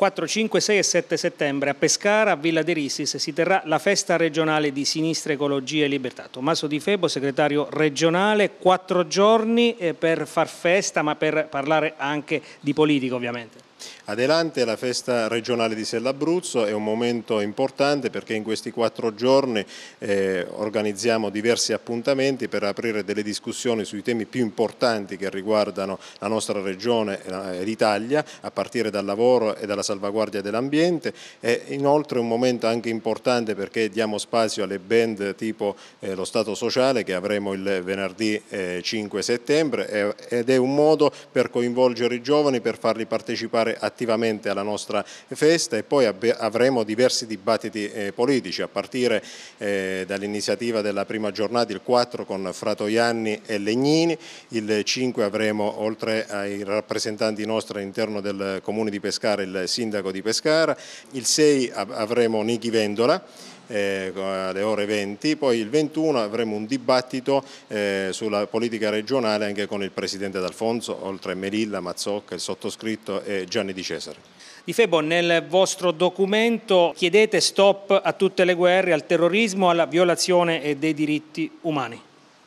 4, 5, 6 e 7 settembre a Pescara, a Villa De Risis, si terrà la festa regionale di Sinistra Ecologia e Libertà. Tommaso Di Febo, segretario regionale, quattro giorni eh, per far festa ma per parlare anche di politica ovviamente. Adelante la festa regionale di Sell'Abruzzo è un momento importante perché in questi quattro giorni eh, organizziamo diversi appuntamenti per aprire delle discussioni sui temi più importanti che riguardano la nostra regione e l'Italia, a partire dal lavoro e dalla salvaguardia dell'ambiente. È inoltre un momento anche importante perché diamo spazio alle band tipo eh, lo Stato Sociale che avremo il venerdì eh, 5 settembre ed è un modo per coinvolgere i giovani, per farli partecipare partecipare attivamente alla nostra festa e poi avremo diversi dibattiti eh, politici a partire eh, dall'iniziativa della prima giornata il 4 con Fratoianni e Legnini, il 5 avremo oltre ai rappresentanti nostri all'interno del comune di Pescara il sindaco di Pescara, il 6 avremo Nichi Vendola eh, alle ore 20, poi il 21 avremo un dibattito eh, sulla politica regionale anche con il Presidente D'Alfonso, oltre a Melilla, Mazzocca, il sottoscritto e Gianni Di Cesare. Di Febo, nel vostro documento chiedete stop a tutte le guerre, al terrorismo, alla violazione dei diritti umani.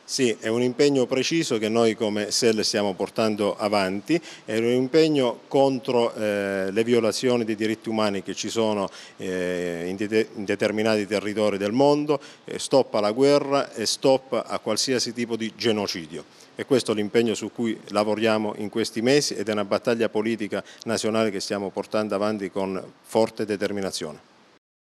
Sì, è un impegno preciso che noi come SEL stiamo portando avanti, è un impegno contro eh, le violazioni dei diritti umani che ci sono eh, in, de in, determinati territori del mondo, eh, stop alla guerra e stop a qualsiasi tipo di genocidio. E questo è l'impegno su cui lavoriamo in questi mesi ed è una battaglia politica nazionale che stiamo portando avanti con forte determinazione.